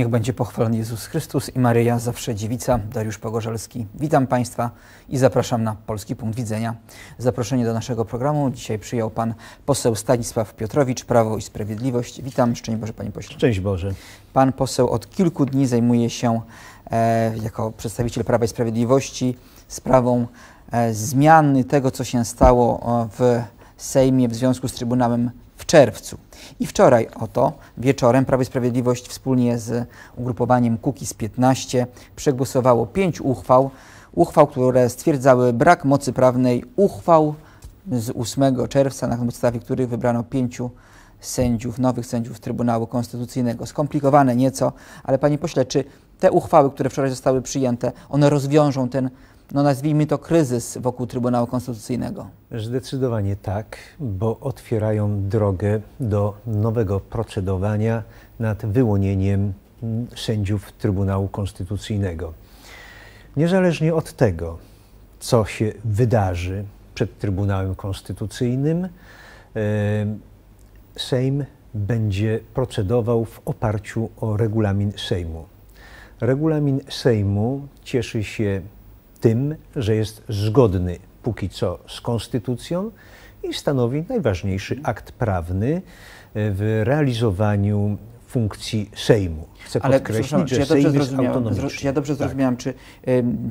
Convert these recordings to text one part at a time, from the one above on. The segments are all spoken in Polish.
Niech będzie pochwalony Jezus Chrystus i Maryja Zawsze Dziewica, Dariusz Pogorzelski. Witam Państwa i zapraszam na Polski Punkt Widzenia. Zaproszenie do naszego programu dzisiaj przyjął Pan poseł Stanisław Piotrowicz, Prawo i Sprawiedliwość. Witam, szczęść Boże Panie Pośle. Szczęść Boże. Pan poseł od kilku dni zajmuje się e, jako przedstawiciel Prawa i Sprawiedliwości sprawą e, zmiany tego, co się stało e, w Sejmie w związku z Trybunałem czerwcu. I wczoraj oto wieczorem Prawo i Sprawiedliwość wspólnie z ugrupowaniem KUKIS 15 przegłosowało pięć uchwał, uchwał, które stwierdzały brak mocy prawnej uchwał z 8 czerwca, na podstawie których wybrano pięciu sędziów, nowych sędziów Trybunału Konstytucyjnego. Skomplikowane nieco, ale panie pośle, czy te uchwały, które wczoraj zostały przyjęte, one rozwiążą ten no nazwijmy to kryzys wokół Trybunału Konstytucyjnego? Zdecydowanie tak, bo otwierają drogę do nowego procedowania nad wyłonieniem sędziów Trybunału Konstytucyjnego. Niezależnie od tego, co się wydarzy przed Trybunałem Konstytucyjnym, e, Sejm będzie procedował w oparciu o regulamin Sejmu. Regulamin Sejmu cieszy się tym, że jest zgodny póki co z konstytucją i stanowi najważniejszy akt prawny e, w realizowaniu funkcji Sejmu. Chcę Ale podkreślić, że ja Sejm jest zrozumiałem, autonomiczny. Ja dobrze tak. zrozumiałem, tak. czy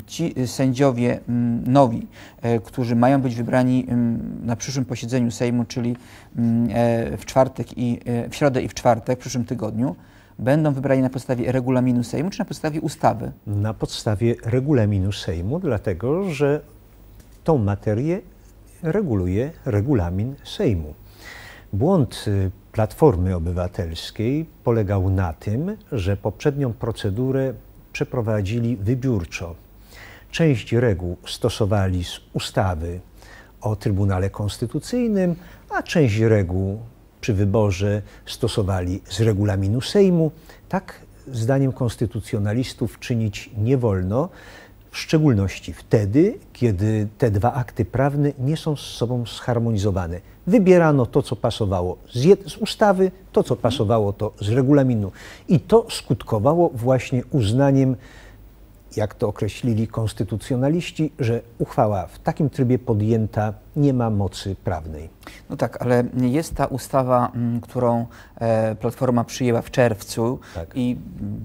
ci sędziowie mm, nowi, e, którzy mają być wybrani mm, na przyszłym posiedzeniu Sejmu, czyli mm, e, w czwartek i w środę i w czwartek w przyszłym tygodniu, będą wybrani na podstawie regulaminu Sejmu czy na podstawie ustawy? Na podstawie regulaminu Sejmu, dlatego że tą materię reguluje regulamin Sejmu. Błąd y, Platformy Obywatelskiej polegał na tym, że poprzednią procedurę przeprowadzili wybiórczo. Część reguł stosowali z ustawy o Trybunale Konstytucyjnym, a część reguł przy wyborze stosowali z regulaminu Sejmu, tak zdaniem konstytucjonalistów czynić nie wolno, w szczególności wtedy, kiedy te dwa akty prawne nie są z sobą zharmonizowane. Wybierano to, co pasowało z, z, ustawy, to, co pasowało to z regulaminu. I to skutkowało właśnie uznaniem jak to określili konstytucjonaliści, że uchwała w takim trybie podjęta nie ma mocy prawnej. No tak, ale jest ta ustawa, mm, którą e, Platforma przyjęła w czerwcu tak. i,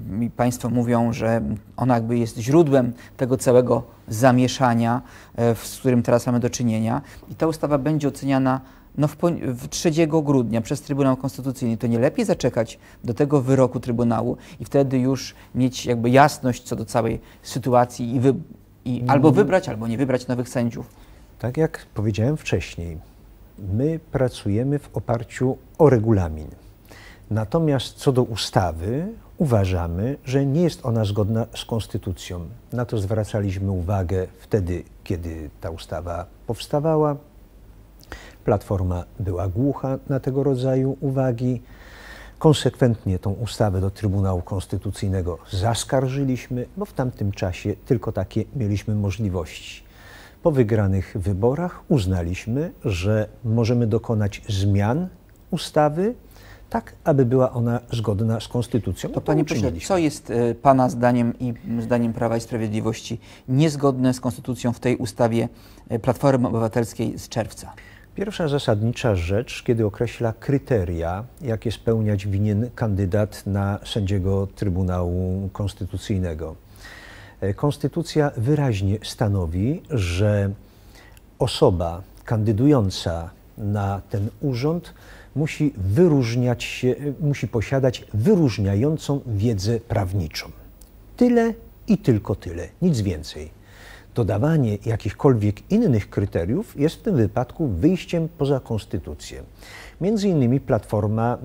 mm, i Państwo mówią, że ona jakby jest źródłem tego całego zamieszania, e, z którym teraz mamy do czynienia i ta ustawa będzie oceniana no w, w 3 grudnia przez Trybunał Konstytucyjny, to nie lepiej zaczekać do tego wyroku Trybunału i wtedy już mieć jakby jasność co do całej sytuacji i, wy, i no albo wybrać, albo nie wybrać nowych sędziów? Tak jak powiedziałem wcześniej, my pracujemy w oparciu o regulamin. Natomiast co do ustawy, uważamy, że nie jest ona zgodna z konstytucją. Na to zwracaliśmy uwagę wtedy, kiedy ta ustawa powstawała, Platforma była głucha na tego rodzaju uwagi. Konsekwentnie tą ustawę do Trybunału Konstytucyjnego zaskarżyliśmy, bo w tamtym czasie tylko takie mieliśmy możliwości. Po wygranych wyborach uznaliśmy, że możemy dokonać zmian ustawy, tak, aby była ona zgodna z konstytucją. To, no to panie pośle, co jest e, pana zdaniem i zdaniem Prawa i Sprawiedliwości niezgodne z konstytucją w tej ustawie e, Platformy Obywatelskiej z czerwca? Pierwsza zasadnicza rzecz, kiedy określa kryteria, jakie spełniać winien kandydat na sędziego Trybunału Konstytucyjnego. E, Konstytucja wyraźnie stanowi, że osoba kandydująca na ten urząd musi wyróżniać się, e, musi posiadać wyróżniającą wiedzę prawniczą. Tyle i tylko tyle, nic więcej. Dodawanie jakichkolwiek innych kryteriów jest w tym wypadku wyjściem poza konstytucję. Między innymi Platforma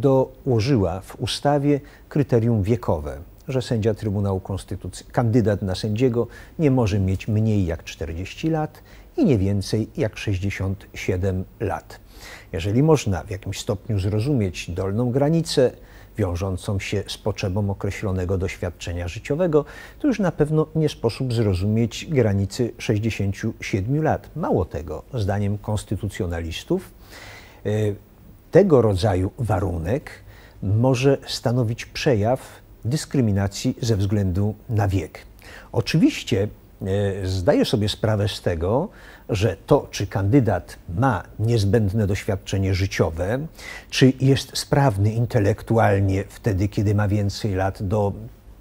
dołożyła w ustawie kryterium wiekowe, że sędzia Trybunału Konstytucji kandydat na sędziego nie może mieć mniej jak 40 lat i nie więcej jak 67 lat. Jeżeli można w jakimś stopniu zrozumieć dolną granicę, wiążącą się z potrzebą określonego doświadczenia życiowego, to już na pewno nie sposób zrozumieć granicy 67 lat. Mało tego, zdaniem konstytucjonalistów, e, tego rodzaju warunek może stanowić przejaw dyskryminacji ze względu na wiek. Oczywiście E, zdaję sobie sprawę z tego, że to, czy kandydat ma niezbędne doświadczenie życiowe, czy jest sprawny intelektualnie wtedy, kiedy ma więcej lat do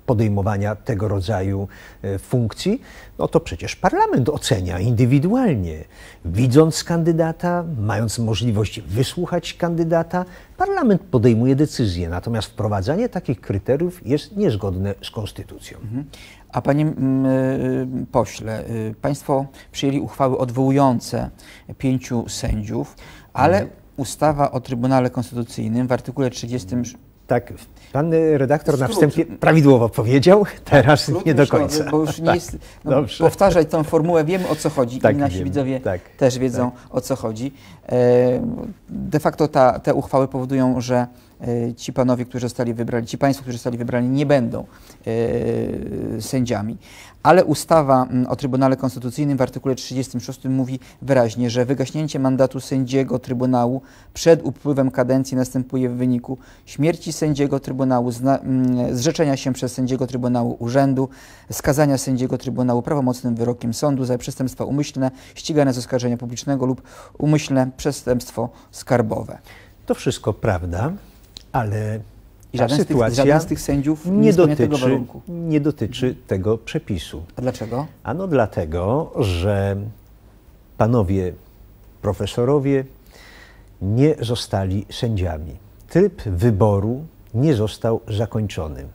podejmowania tego rodzaju e, funkcji, no to przecież parlament ocenia indywidualnie. Widząc kandydata, mając możliwość wysłuchać kandydata, parlament podejmuje decyzję. Natomiast wprowadzanie takich kryteriów jest niezgodne z konstytucją. Mhm. A panie mm, e, pośle, e, państwo przyjęli uchwały odwołujące pięciu sędziów, ale mhm. ustawa o Trybunale Konstytucyjnym w artykule 30 tak, pan y, redaktor na wstępie prawidłowo powiedział, teraz nie do końca. Nowy, bo już nie tak, jest, no, powtarzać tę formułę, wiemy o co chodzi tak, i nasi wiem. widzowie tak, też wiedzą tak. o co chodzi. E, de facto ta, te uchwały powodują, że E, ci panowie, którzy zostali wybrani, ci państwo, którzy zostali wybrani, nie będą e, sędziami. Ale ustawa mm, o Trybunale Konstytucyjnym w artykule 36 mówi wyraźnie, że wygaśnięcie mandatu sędziego Trybunału przed upływem kadencji następuje w wyniku śmierci sędziego Trybunału, mm, zrzeczenia się przez sędziego Trybunału urzędu, skazania sędziego Trybunału prawomocnym wyrokiem sądu za przestępstwa umyślne, ścigane z oskarżenia publicznego lub umyślne przestępstwo skarbowe. To wszystko prawda ale I sytuacja z tych, z tych nie, nie, dotyczy, nie dotyczy tego przepisu. A dlaczego? Ano dlatego, że panowie profesorowie nie zostali sędziami. Tryb wyboru nie został zakończony.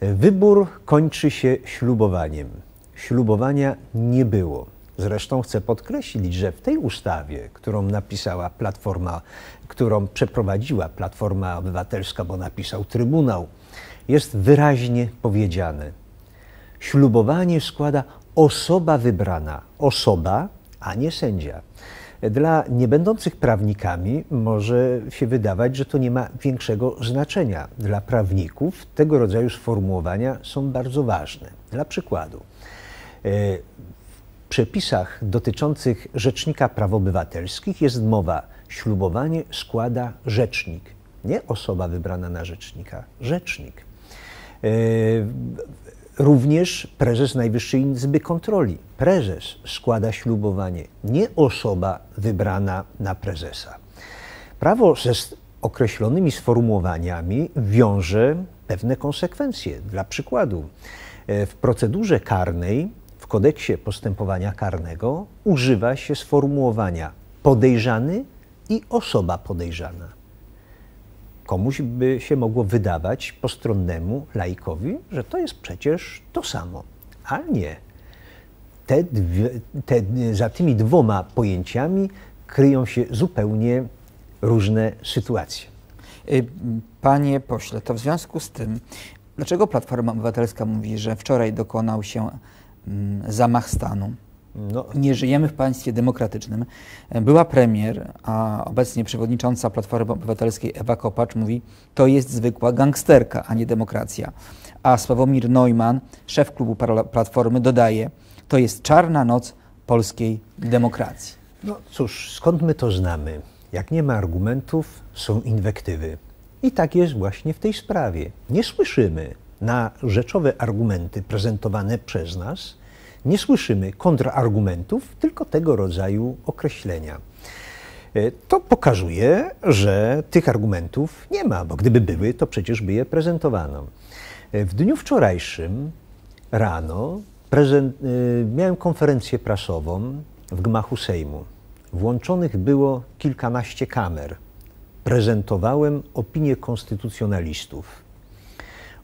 Wybór kończy się ślubowaniem. Ślubowania nie było. Zresztą chcę podkreślić, że w tej ustawie, którą napisała Platforma, którą przeprowadziła Platforma Obywatelska, bo napisał Trybunał, jest wyraźnie powiedziane. Ślubowanie składa osoba wybrana, osoba, a nie sędzia. Dla niebędących prawnikami może się wydawać, że to nie ma większego znaczenia. Dla prawników tego rodzaju sformułowania są bardzo ważne. Dla przykładu, e, przepisach dotyczących Rzecznika Praw Obywatelskich jest mowa, ślubowanie składa rzecznik, nie osoba wybrana na rzecznika, rzecznik. E, również prezes Najwyższej Izby Kontroli. Prezes składa ślubowanie, nie osoba wybrana na prezesa. Prawo ze określonymi sformułowaniami wiąże pewne konsekwencje. Dla przykładu, e, w procedurze karnej kodeksie postępowania karnego używa się sformułowania podejrzany i osoba podejrzana. Komuś by się mogło wydawać postronnemu laikowi, że to jest przecież to samo, a nie. Te, te, za tymi dwoma pojęciami kryją się zupełnie różne sytuacje. Y, panie pośle, to w związku z tym, dlaczego Platforma Obywatelska mówi, że wczoraj dokonał się Mm, zamach stanu. No. Nie żyjemy w państwie demokratycznym. E, była premier, a obecnie przewodnicząca Platformy Obywatelskiej Ewa Kopacz mówi, to jest zwykła gangsterka, a nie demokracja. A Sławomir Neumann, szef klubu Platformy, dodaje, to jest czarna noc polskiej demokracji. No cóż, skąd my to znamy? Jak nie ma argumentów, są inwektywy. I tak jest właśnie w tej sprawie. Nie słyszymy na rzeczowe argumenty prezentowane przez nas, nie słyszymy kontrargumentów, tylko tego rodzaju określenia. E, to pokazuje, że tych argumentów nie ma, bo gdyby były, to przecież by je prezentowano. E, w dniu wczorajszym rano prezent, e, miałem konferencję prasową w gmachu Sejmu. Włączonych było kilkanaście kamer. Prezentowałem opinie konstytucjonalistów.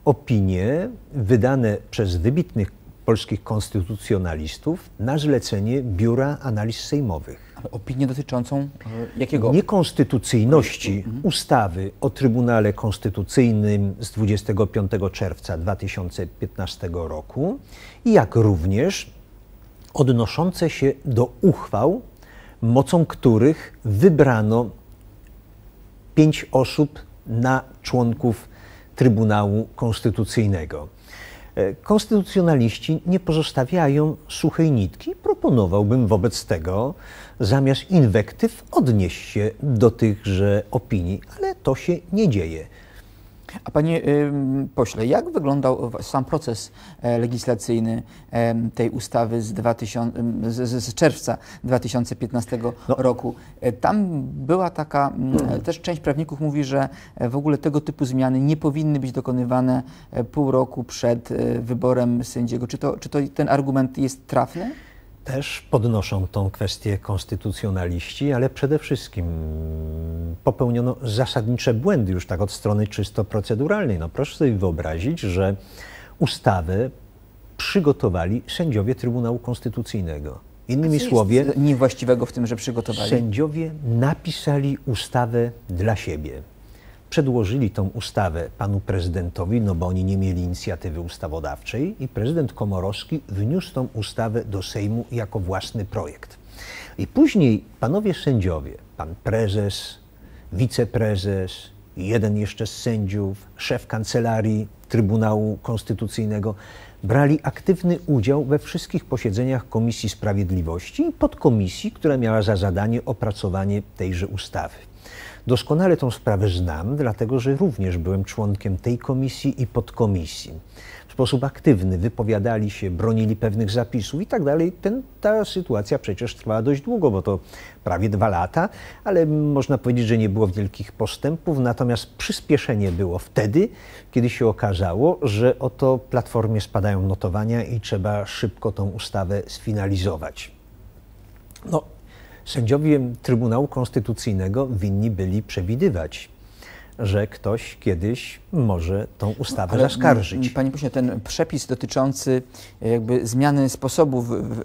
Opinie wydane przez wybitnych polskich konstytucjonalistów na zlecenie Biura Analiz Sejmowych. Ale opinię dotyczącą e, jakiego? Niekonstytucyjności mhm. Mhm. ustawy o Trybunale Konstytucyjnym z 25 czerwca 2015 roku, jak również odnoszące się do uchwał, mocą których wybrano pięć osób na członków Trybunału Konstytucyjnego. E, konstytucjonaliści nie pozostawiają suchej nitki. Proponowałbym wobec tego zamiast inwektyw odnieść się do tychże opinii, ale to się nie dzieje. A panie pośle, jak wyglądał e, sam proces e, legislacyjny tej ustawy z, 2000, z, z czerwca 2015 no. roku? E, tam była taka, też część prawników mówi, że w ogóle tego typu zmiany nie powinny być dokonywane pół roku przed wyborem sędziego. Czy to, czy to ten argument jest trafny? Też podnoszą tą kwestię konstytucjonaliści, ale przede wszystkim popełniono zasadnicze błędy już tak od strony czysto proceduralnej. No proszę sobie wyobrazić, że ustawę przygotowali sędziowie Trybunału Konstytucyjnego. Innymi słowy, niewłaściwego w tym, że przygotowali. Sędziowie napisali ustawę dla siebie. Przedłożyli tą ustawę panu prezydentowi, no bo oni nie mieli inicjatywy ustawodawczej, i prezydent Komorowski wniósł tą ustawę do Sejmu jako własny projekt. I później panowie sędziowie, pan prezes, wiceprezes, jeden jeszcze z sędziów, szef kancelarii Trybunału Konstytucyjnego, brali aktywny udział we wszystkich posiedzeniach Komisji Sprawiedliwości i podkomisji, która miała za zadanie opracowanie tejże ustawy. Doskonale tę sprawę znam, dlatego że również byłem członkiem tej komisji i podkomisji sposób aktywny wypowiadali się, bronili pewnych zapisów i tak dalej. Ten, ta sytuacja przecież trwała dość długo, bo to prawie dwa lata, ale można powiedzieć, że nie było wielkich postępów, natomiast przyspieszenie było wtedy, kiedy się okazało, że oto platformie spadają notowania i trzeba szybko tą ustawę sfinalizować. No, sędziowie Trybunału Konstytucyjnego winni byli przewidywać że ktoś kiedyś może tą ustawę Ale, mm, zaskarżyć. Mm, panie pośle, ten przepis dotyczący e, jakby zmiany sposobu w, w, w,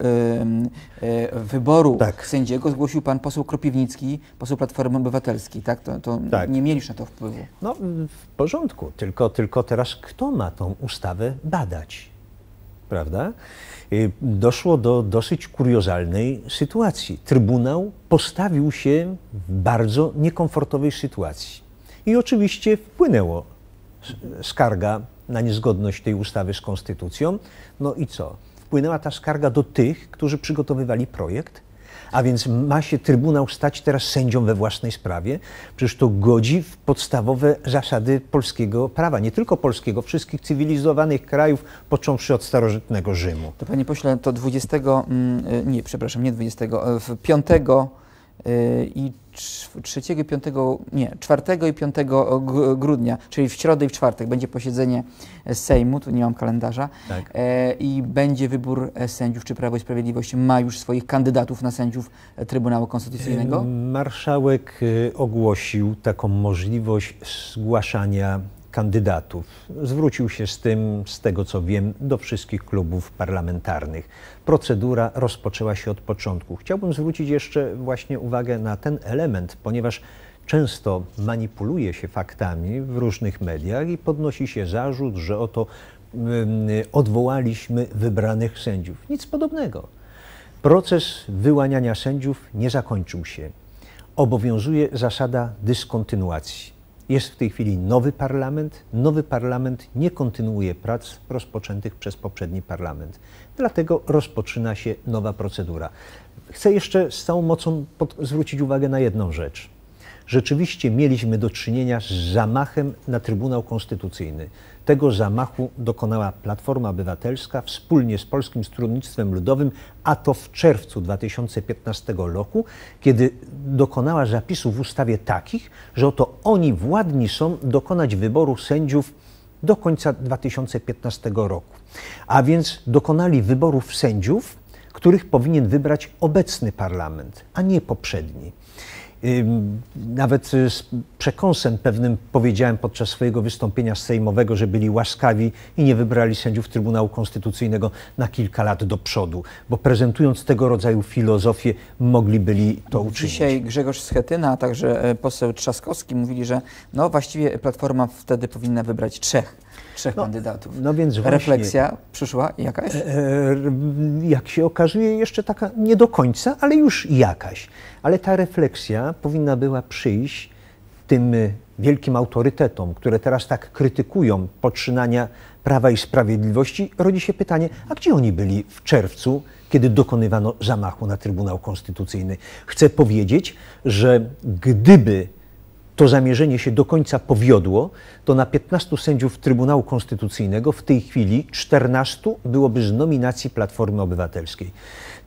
e, e, wyboru tak. sędziego zgłosił pan poseł Kropiwnicki, poseł Platformy Obywatelskiej, tak? To, to tak. nie mieliśmy na to wpływu. No w porządku, tylko, tylko teraz kto ma tą ustawę badać? Prawda? Doszło do dosyć kuriozalnej sytuacji. Trybunał postawił się w bardzo niekomfortowej sytuacji i oczywiście wpłynęło skarga na niezgodność tej ustawy z konstytucją. No i co? Wpłynęła ta skarga do tych, którzy przygotowywali projekt, a więc ma się Trybunał stać teraz sędzią we własnej sprawie? Przecież to godzi w podstawowe zasady polskiego prawa, nie tylko polskiego, wszystkich cywilizowanych krajów, począwszy od starożytnego Rzymu. To panie pośle, to 20, mm, y, nie, przepraszam, nie 20, 5 e, y, i 3 i 5, nie, 4 i 5 grudnia, czyli w środę i w czwartek będzie posiedzenie e, Sejmu, tu nie mam kalendarza, tak. e, i będzie wybór e, sędziów, czy Prawo i Sprawiedliwość ma już swoich kandydatów na sędziów e, Trybunału Konstytucyjnego? Marszałek ogłosił taką możliwość zgłaszania kandydatów. Zwrócił się z tym, z tego co wiem, do wszystkich klubów parlamentarnych. Procedura rozpoczęła się od początku. Chciałbym zwrócić jeszcze właśnie uwagę na ten element, ponieważ często manipuluje się faktami w różnych mediach i podnosi się zarzut, że oto odwołaliśmy wybranych sędziów. Nic podobnego. Proces wyłaniania sędziów nie zakończył się. Obowiązuje zasada dyskontynuacji. Jest w tej chwili nowy parlament. Nowy parlament nie kontynuuje prac rozpoczętych przez poprzedni parlament. Dlatego rozpoczyna się nowa procedura. Chcę jeszcze z całą mocą zwrócić uwagę na jedną rzecz rzeczywiście mieliśmy do czynienia z zamachem na Trybunał Konstytucyjny. Tego zamachu dokonała Platforma Obywatelska wspólnie z Polskim Stronnictwem Ludowym, a to w czerwcu 2015 roku, kiedy dokonała zapisów w ustawie takich, że oto oni władni są dokonać wyboru sędziów do końca 2015 roku. A więc dokonali wyborów sędziów, których powinien wybrać obecny parlament, a nie poprzedni. Nawet y, z przekąsem pewnym powiedziałem podczas swojego wystąpienia sejmowego, że byli łaskawi i nie wybrali sędziów Trybunału Konstytucyjnego na kilka lat do przodu, bo prezentując tego rodzaju filozofię mogli byli to uczynić. Dzisiaj Grzegorz Schetyna, a także e, poseł Trzaskowski mówili, że no właściwie Platforma wtedy powinna wybrać trzech trzech no, kandydatów. No więc właśnie, Refleksja przyszła jakaś? E, e jak się okazuje, jeszcze taka nie do końca, ale już jakaś. Ale ta refleksja powinna była przyjść tym y, wielkim autorytetom, które teraz tak krytykują poczynania Prawa i Sprawiedliwości, rodzi się pytanie, a gdzie oni byli w czerwcu, kiedy dokonywano zamachu na Trybunał Konstytucyjny? Chcę powiedzieć, że gdyby to zamierzenie się do końca powiodło, to na 15 sędziów Trybunału Konstytucyjnego w tej chwili 14 byłoby z nominacji Platformy Obywatelskiej.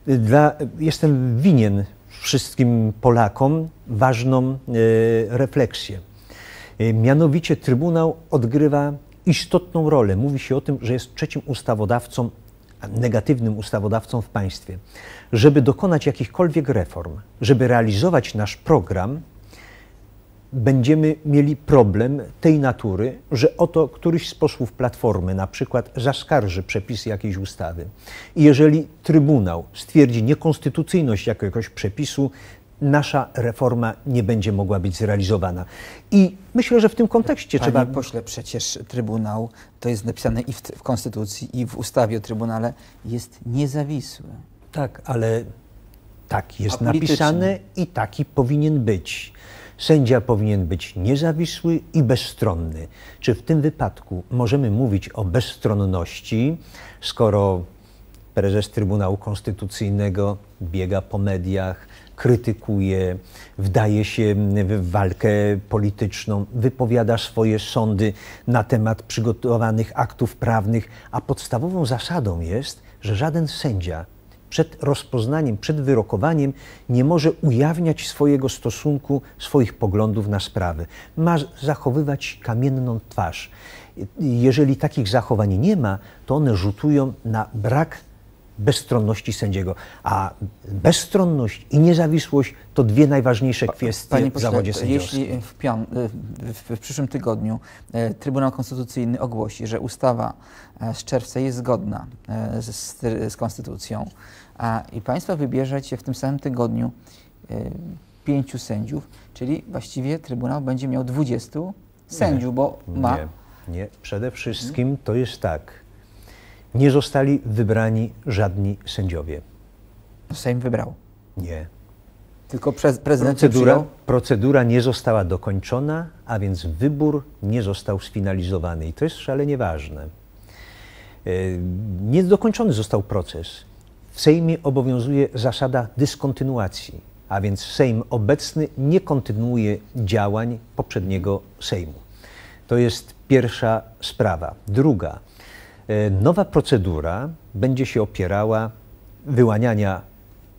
Y, dla, jestem winien wszystkim Polakom ważną e, refleksję. E, mianowicie Trybunał odgrywa istotną rolę. Mówi się o tym, że jest trzecim ustawodawcą, negatywnym ustawodawcą w państwie. Żeby dokonać jakichkolwiek reform, żeby realizować nasz program, będziemy mieli problem tej natury, że oto któryś z posłów Platformy na przykład zaskarży przepis jakiejś ustawy. I jeżeli Trybunał stwierdzi niekonstytucyjność jakiegoś przepisu, nasza reforma nie będzie mogła być zrealizowana. I myślę, że w tym kontekście Panie trzeba... pośle, przecież Trybunał, to jest napisane i w, w Konstytucji, i w ustawie o Trybunale, jest niezawisły. Tak, ale tak jest napisane i taki powinien być. Sędzia powinien być niezawisły i bezstronny. Czy w tym wypadku możemy mówić o bezstronności, skoro prezes Trybunału Konstytucyjnego biega po mediach, krytykuje, wdaje się w walkę polityczną, wypowiada swoje sądy na temat przygotowanych aktów prawnych, a podstawową zasadą jest, że żaden sędzia przed rozpoznaniem, przed wyrokowaniem nie może ujawniać swojego stosunku, swoich poglądów na sprawy. Ma zachowywać kamienną twarz. Jeżeli takich zachowań nie ma, to one rzutują na brak bezstronności sędziego. A bezstronność i niezawisłość to dwie najważniejsze kwestie Panie w zawodzie sędziowskim. Jeśli w, pion, w, w, przyszłym tygodniu e, Trybunał Konstytucyjny ogłosi, że ustawa e, z czerwca jest zgodna e, z, z konstytucją, a, i państwo wybierzecie w tym samym tygodniu y, pięciu sędziów, czyli właściwie Trybunał będzie miał 20 sędziów, bo ma... Nie, nie. Przede wszystkim to jest tak. Nie zostali wybrani żadni sędziowie. No, Sejm wybrał. Nie. Tylko przez prezydent procedura, procedura nie została dokończona, a więc wybór nie został sfinalizowany. I to jest szalenie ważne. E, niedokończony został proces. W Sejmie obowiązuje zasada dyskontynuacji, a więc Sejm obecny nie kontynuuje działań poprzedniego Sejmu. To jest pierwsza sprawa. Druga, e, nowa procedura będzie się opierała wyłaniania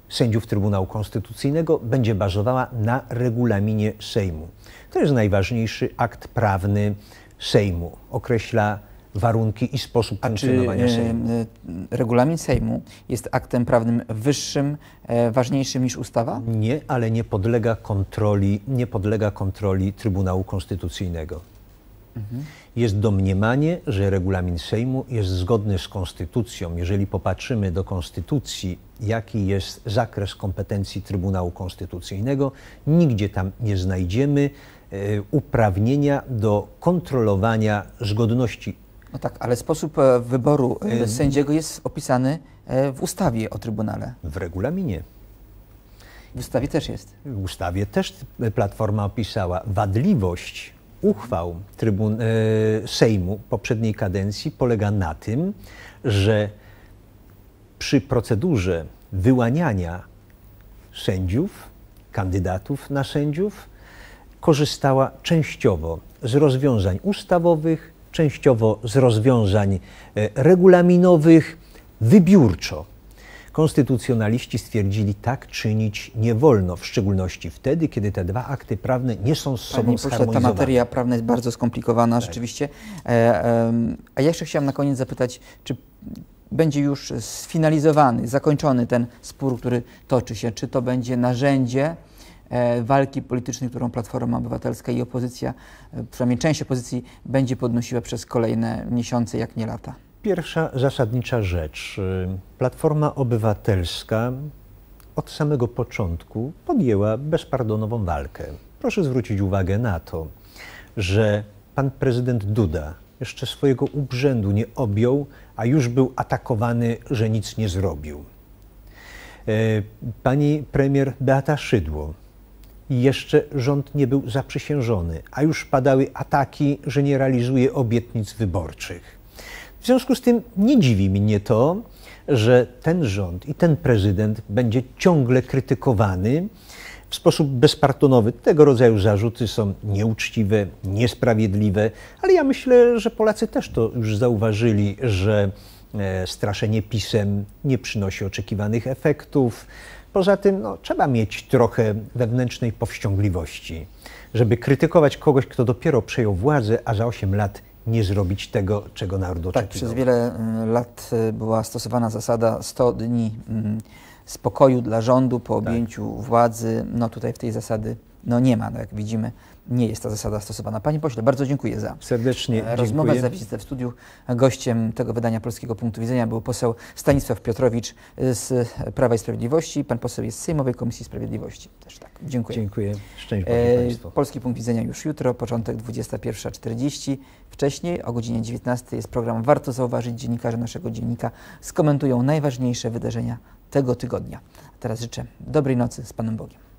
sędziów Trybunału Konstytucyjnego będzie bazowała na regulaminie Sejmu. To jest najważniejszy akt prawny Sejmu. Określa warunki i sposób A funkcjonowania czy, e, Sejmu. E, regulamin Sejmu jest aktem prawnym wyższym, e, ważniejszym niż ustawa? Nie, ale nie podlega kontroli, nie podlega kontroli Trybunału Konstytucyjnego. Mhm. Jest domniemanie, że regulamin Sejmu jest zgodny z konstytucją. Jeżeli popatrzymy do konstytucji, jaki jest zakres kompetencji Trybunału Konstytucyjnego, nigdzie tam nie znajdziemy uprawnienia do kontrolowania zgodności no tak, ale sposób e, wyboru e, mhm. sędziego jest opisany e, w ustawie o Trybunale. W regulaminie. W ustawie też jest. W ustawie też Platforma opisała wadliwość uchwał trybun- Sejmu poprzedniej kadencji polega na tym, że przy procedurze wyłaniania sędziów, kandydatów na sędziów, korzystała częściowo z rozwiązań ustawowych, częściowo z rozwiązań e, regulaminowych, wybiórczo. Konstytucjonaliści stwierdzili, tak czynić nie wolno, w szczególności wtedy, kiedy te dwa akty prawne nie są z sobą Panie pośle, Ta materia prawna jest bardzo skomplikowana, tak. rzeczywiście. E, a ja jeszcze chciałem na koniec zapytać, czy będzie już sfinalizowany, zakończony ten spór, który toczy się? Czy to będzie narzędzie E, walki politycznej, którą Platforma Obywatelska i opozycja, e, przynajmniej część opozycji, będzie podnosiła przez kolejne miesiące, jak nie lata. Pierwsza zasadnicza rzecz. Y, Platforma Obywatelska od samego początku podjęła bezpardonową walkę. Proszę zwrócić uwagę na to, że pan prezydent Duda jeszcze swojego urzędu nie objął, a już był atakowany, że nic nie zrobił. E, pani premier Beata Szydło jeszcze rząd nie był zaprzysiężony, a już padały ataki, że nie realizuje obietnic wyborczych. W związku z tym nie dziwi mnie to, że ten rząd i ten prezydent będzie ciągle krytykowany w sposób bezpartonowy. Tego rodzaju zarzuty są nieuczciwe, niesprawiedliwe, ale ja myślę, że Polacy też to już zauważyli, że e, straszenie pisem nie przynosi oczekiwanych efektów, Poza tym no, trzeba mieć trochę wewnętrznej powściągliwości, żeby krytykować kogoś, kto dopiero przejął władzę, a za 8 lat nie zrobić tego, czego naród tak, oczekiwał. Tak, przez wiele y, lat y, była stosowana zasada 100 dni mm, spokoju dla rządu po tak. objęciu tak. władzy. No tutaj w tej zasady no, nie ma, no, jak widzimy nie jest ta zasada stosowana. Panie pośle, bardzo dziękuję za serdecznie e, rozmowę, dziękuję. za wizytę w studiu. Gościem tego wydania Polskiego Punktu Widzenia był poseł Stanisław Piotrowicz e, z Prawa i Sprawiedliwości. Pan poseł jest z Sejmowej Komisji Sprawiedliwości. Też tak. Dziękuję. Dziękuję. Szczęść e, Boże Państwu. Polski Punkt Widzenia już jutro, początek 21.40. Wcześniej o godzinie 19 jest program Warto Zauważyć. Dziennikarze naszego dziennika skomentują najważniejsze wydarzenia tego tygodnia. A teraz życzę dobrej nocy z Panem Bogiem.